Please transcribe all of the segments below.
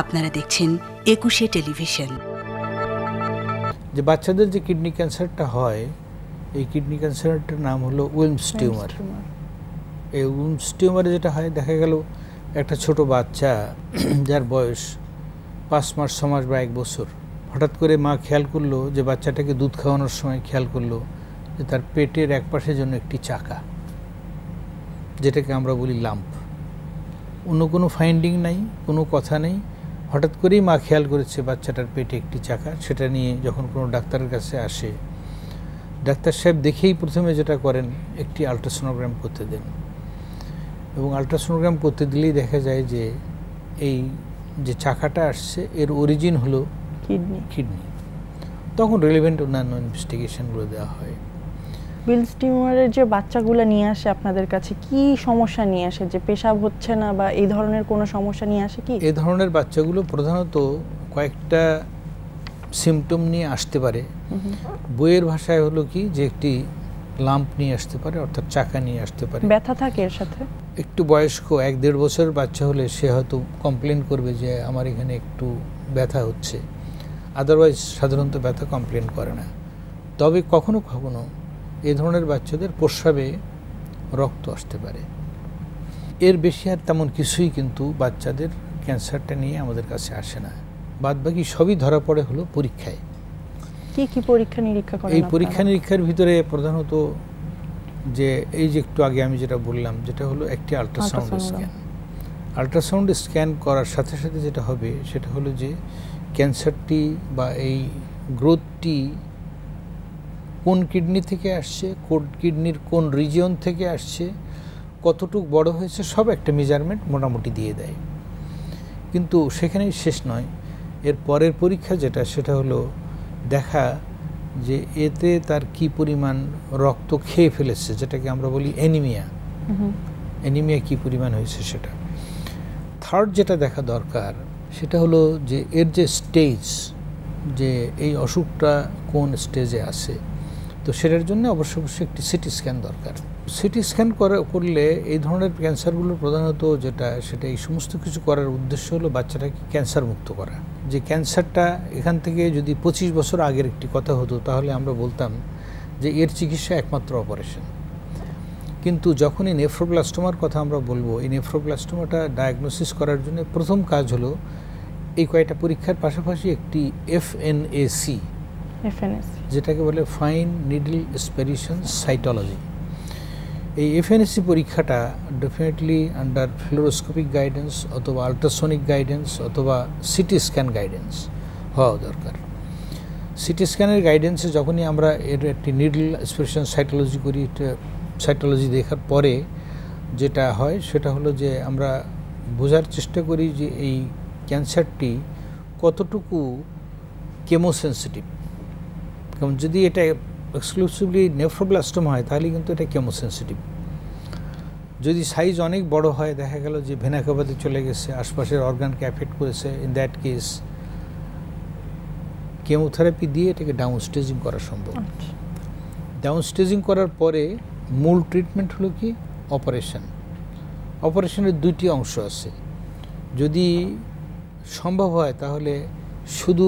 আপনারা দেখছেন একুশে টেলিভিশন যে বাচ্চাদের যে কিডনি ক্যান্সারটা হয় এই কিডনি ক্যান্সারটার নাম হলো উইমস টিউমার এই উইমস টিউমারে যেটা হয় দেখা গেল একটা ছোট বাচ্চা যার বয়স পাঁচ মাস ছ মাস বা এক বছর হঠাৎ করে মা খেয়াল করলো যে বাচ্চাটাকে দুধ খাওয়ানোর সময় খেয়াল করলো যে তার পেটের এক পাশের জন্য একটি চাকা যেটাকে আমরা বলি লাম্প অন্য কোনো ফাইন্ডিং নাই কোনো কথা নেই হঠাৎ করেই মা খেয়াল করেছে বাচ্চাটার পেটে একটি চাকা সেটা নিয়ে যখন কোনো ডাক্তারের কাছে আসে ডাক্তার সাহেব দেখেই প্রথমে যেটা করেন একটি আলট্রাসোনোগ্রাম করতে দেন এবং আলট্রাসোনোগ্রাম করতে দিলেই দেখা যায় যে এই যে চাকাটা আসছে এর অরিজিন হলো কিডনি কিডনি তখন রেলিভেন্ট অন্যান্য ইনভেস্টিগেশনগুলো দেওয়া হয় বিল স্টিমারের যে বাচ্চাগুলো নিয়ে আসে আপনাদের কাছে কি সমস্যা নিয়ে আসে যে পেশাব হচ্ছে না বা এই ধরনের কোনো সমস্যা নিয়ে আসে কি এই ধরনের বাচ্চাগুলো প্রধানত কয়েকটা সিমটম নিয়ে আসতে পারে বইয়ের ভাষায় হলো কি যে একটি লাম্প নিয়ে আসতে পারে অর্থাৎ চাকা নিয়ে আসতে পারে ব্যথা থাকে এর সাথে একটু বয়স্ক এক দেড় বছর বাচ্চা হলে সে হয়তো কমপ্লেন করবে যে আমার এখানে একটু ব্যথা হচ্ছে আদারওয়াইজ সাধারণত ব্যথা কমপ্লেন করে না তবে কখনো কখনো এ ধরনের বাচ্চাদের প্রস্রাবে রক্ত আসতে পারে এর বেশি আর তেমন কিছুই কিন্তু বাচ্চাদের ক্যান্সারটা নিয়ে আমাদের কাছে আসে না বাদ বাকি সবই ধরা পড়ে হলো পরীক্ষায় কি কি পরীক্ষা নিরীক্ষা এই পরীক্ষা নিরীক্ষার ভিতরে প্রধানত যে এই যে একটু আগে আমি যেটা বললাম যেটা হলো একটি আল্ট্রাসাউন্ড স্ক্যান আল্ট্রাসাউন্ড স্ক্যান করার সাথে সাথে যেটা হবে সেটা হলো যে ক্যান্সারটি বা এই গ্রোথটি কোন কিডনি থেকে আসছে কোন কিডনির কোন রিজিয়ন থেকে আসছে কতটুক বড় হয়েছে সব একটা মেজারমেন্ট মোটামুটি দিয়ে দেয় কিন্তু সেখানেই শেষ নয় এর পরের পরীক্ষা যেটা সেটা হলো দেখা যে এতে তার কি পরিমাণ রক্ত খেয়ে ফেলেছে যেটাকে আমরা বলি অ্যানিমিয়া অ্যানিমিয়া কি পরিমাণ হয়েছে সেটা থার্ড যেটা দেখা দরকার সেটা হলো যে এর যে স্টেজ যে এই অসুখটা কোন স্টেজে আছে তো সেটার জন্য অবশ্য অবশ্যই একটি সিটি স্ক্যান দরকার সিটি স্ক্যান করে করলে এই ধরনের ক্যান্সারগুলো প্রধানত যেটা সেটা এই সমস্ত কিছু করার উদ্দেশ্য হলো বাচ্চাটাকে ক্যান্সার মুক্ত করা যে ক্যান্সারটা এখান থেকে যদি পঁচিশ বছর আগের একটি কথা হতো তাহলে আমরা বলতাম যে এর চিকিৎসা একমাত্র অপারেশন কিন্তু যখন এই নেফ্রোপ্লাস্টোমার কথা আমরা বলবো এই নেফ্রোপ্লাস্টোমাটা ডায়াগনোসিস করার জন্য প্রথম কাজ হলো এই কয়েকটা পরীক্ষার পাশাপাশি একটি এফএনএসি যেটাকে বলে ফাইন নিডল স্পেরিশন সাইটোলজি এই এফএনএসি পরীক্ষাটা ডেফিনেটলি আন্ডার ফ্লোরোস্কোপিক গাইডেন্স অথবা আল্ট্রাসনিক গাইডেন্স অথবা সিটি স্ক্যান গাইডেন্স হওয়া দরকার সিটি স্ক্যানের গাইডেন্সে যখনই আমরা এর একটি নিডল স্পেরিশন সাইটোলজি করি সাইটোলজি দেখার পরে যেটা হয় সেটা হলো যে আমরা বোঝার চেষ্টা করি যে এই ক্যান্সারটি কতটুকু কেমোসেন্সিটিভ এবং যদি এটা এক্সক্লুসিভলি নেফ্রোব্লাস্টম হয় তাহলে কিন্তু এটা কেমোসেন্সিটিভ যদি সাইজ অনেক বড় হয় দেখা গেল যে ভেনাকাবাদে চলে গেছে আশপাশের অর্গানকে অ্যাফেক্ট করেছে ইন দ্যাট কেস কেমোথেরাপি দিয়ে এটাকে ডাউন স্টেজিং করা সম্ভব ডাউন আচ্ছা। স্টেজিং করার পরে মূল ট্রিটমেন্ট হলো কি অপারেশন অপারেশনের দুইটি অংশ আছে যদি সম্ভব হয় তাহলে শুধু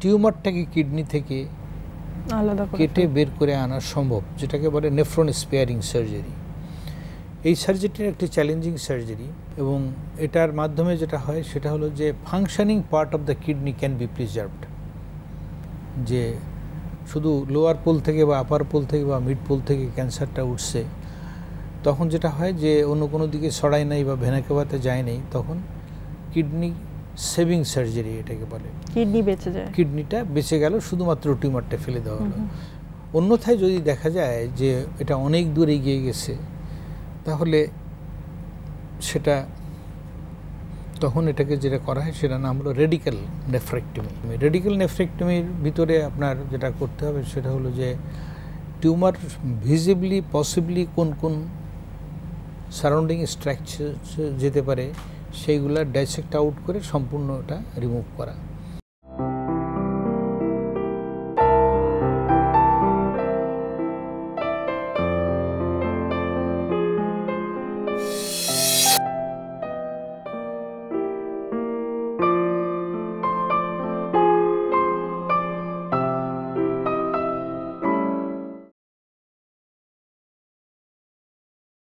টিউমারটাকে কিডনি থেকে কেটে বের করে আনা সম্ভব যেটাকে বলে নেফ্রন স্পেয়ারিং সার্জারি এই সার্জারিটির একটি চ্যালেঞ্জিং সার্জারি এবং এটার মাধ্যমে যেটা হয় সেটা হলো যে functioning part of the kidney can be preserved যে শুধু লোয়ার পোল থেকে বা আপার পোল থেকে বা মিড পোল থেকে ক্যান্সারটা উঠছে তখন যেটা হয় যে অন্য কোনো দিকে সরাই নাই বা ভেনাকেবাতে যায় নাই তখন কিডনি সেভিং সার্জারি এটাকে বলে কিডনি বেঁচে যায় কিডনিটা বেঁচে গেল শুধুমাত্র টিউমারটা ফেলে দেওয়া হলো অন্যথায় যদি দেখা যায় যে এটা অনেক দূর এগিয়ে গেছে তাহলে সেটা তখন এটাকে যেটা করা হয় সেটা নাম হলো রেডিক্যাল নেফ্রেকটমি রেডিক্যাল নেফ্রেকটমির ভিতরে আপনার যেটা করতে হবে সেটা হলো যে টিউমার ভিজিবলি পসিবলি কোন কোন সারাউন্ডিং স্ট্রাকচার যেতে পারে সেইগুলা ডাইসেক্ট আউট করে সম্পূর্ণটা রিমুভ করা